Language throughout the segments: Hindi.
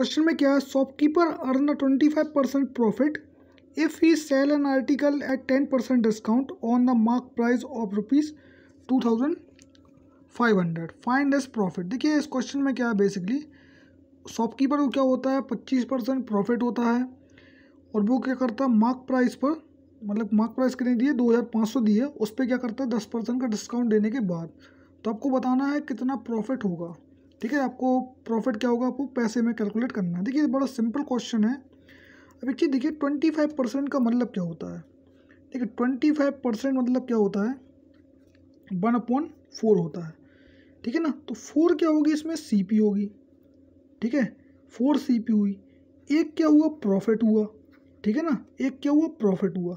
क्वेश्चन में क्या है shopkeeper earn twenty five percent profit if he sell an article at ten percent discount on the mark price of rupees two thousand five hundred find its profit देखिए इस क्वेश्चन में क्या है बेसिकली शॉपकीपर को क्या होता है पच्चीस परसेंट प्रॉफिट होता है और वो क्या करता है मार्क प्राइस पर मतलब मार्क प्राइस कितने दिए दो हज़ार पाँच सौ दिए उस पर क्या करता है दस परसेंट का डिस्काउंट देने के बाद तो आपको बताना है कितना प्रॉफिट होगा ठीक है आपको प्रॉफिट क्या होगा आपको पैसे में कैलकुलेट करना है देखिए बड़ा सिंपल क्वेश्चन है अब एक चीज़ देखिए ट्वेंटी फाइव परसेंट का मतलब क्या होता है ठीक है ट्वेंटी फाइव परसेंट मतलब क्या होता है वन अपॉन फोर होता है ठीक है ना तो फोर क्या होगी इसमें सी पी होगी ठीक है फोर सी पी हुई एक क्या हुआ प्रॉफिट हुआ ठीक है ना एक क्या हुआ प्रॉफिट हुआ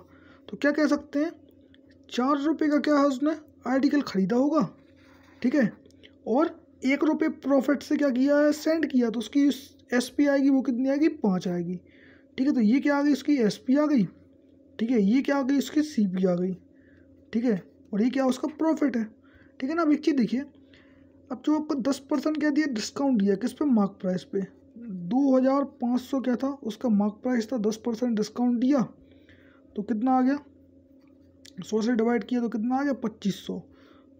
तो क्या कह सकते हैं चार रुपये का क्या है उसने आर्टिकल ख़रीदा होगा ठीक है और एक रुपये प्रॉफिट से क्या किया है सेंड किया तो उसकी एस पी आएगी वो कितनी आएगी पाँच आएगी ठीक है तो ये क्या आ गई इसकी एस पी आ गई ठीक है ये क्या आ गई इसकी सी पी आ गई ठीक है और ये क्या उसका प्रॉफिट है ठीक है ना अब एक चीज़ देखिए अब जो आपको दस परसेंट क्या दिया डिस्काउंट दिया किस पे मार्क प्राइस पे दो हज़ार पाँच सौ क्या था उसका मार्क प्राइस था दस परसेंट डिस्काउंट दिया तो कितना आ गया सौ से डिवाइड किया तो कितना आ गया पच्चीस सौ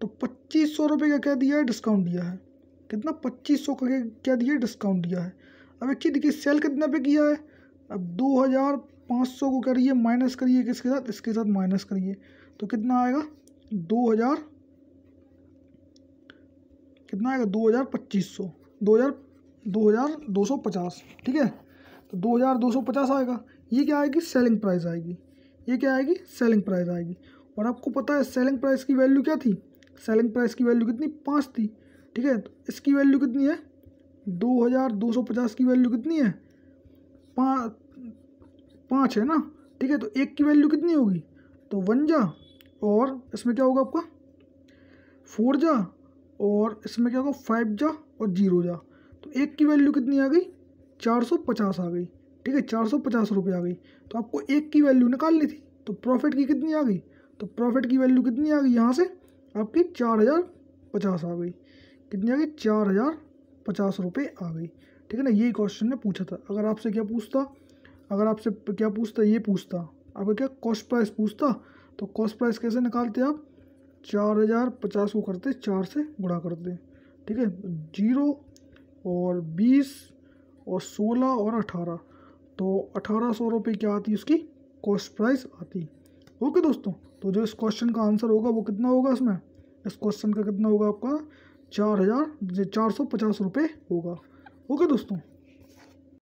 तो पच्चीस सौ रुपये का क्या दिया है डिस्काउंट दिया है कितना पच्चीस सौ का क्या दिया डिस्काउंट दिया है अब देखिए देखिए सेल कितने पे किया है अब दो हज़ार पाँच सौ को करिए माइनस करिए किसके साथ इसके साथ माइनस करिए तो कितना आएगा दो हज़ार कितना आएगा दो हज़ार पच्चीस सौ दो हज़ार दो हज़ार दो सौ पचास ठीक है तो दो हज़ार दो सौ पचास आएगा ये क्या आएगी सेलिंग प्राइस आएगी ये क्या आएगी सेलिंग प्राइस आएगी और आपको पता है सेलिंग प्राइस की वैल्यू क्या थी सेलिंग प्राइस की वैल्यू कितनी पाँच थी ठीक है तो इसकी वैल्यू कितनी है दो हज़ार दो सौ पचास की वैल्यू कितनी है पाँच पाँच है ना ठीक है तो एक की वैल्यू कितनी होगी तो वन जा और इसमें क्या होगा आपका फोर जा और इसमें क्या होगा फाइव जा और जीरो जा तो एक की वैल्यू कितनी आ गई चार सौ पचास आ गई ठीक है चार सौ पचास रुपये आ गई तो आपको एक की वैल्यू निकालनी थी तो प्रॉफिट की कितनी आ गई तो प्रॉफिट की वैल्यू कितनी आ गई यहाँ से आपकी चार हज़ार पचास आ गई कितनी आ गई चार हज़ार पचास रुपये आ गई ठीक है ना यही क्वेश्चन ने पूछा था अगर आपसे क्या पूछता अगर आपसे क्या पूछता ये पूछता आपका क्या कॉस्ट प्राइस पूछता तो कॉस्ट प्राइस कैसे निकालते आप चार हज़ार पचास को करते चार से गुणा करते ठीक है जीरो और बीस और सोलह और अठारह तो अठारह सौ रुपये क्या आती उसकी कॉस्ट प्राइस आती ओके दोस्तों तो जो इस क्वेश्चन का आंसर होगा वो कितना होगा इसमें इस क्वेश्चन का कितना होगा आपका चार हज़ार चार सौ पचास रुपये होगा ओके दोस्तों